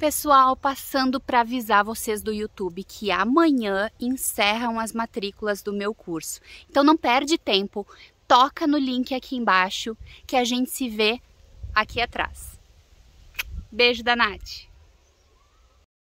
Pessoal, passando para avisar vocês do YouTube que amanhã encerram as matrículas do meu curso. Então não perde tempo, toca no link aqui embaixo que a gente se vê aqui atrás. Beijo da Nath!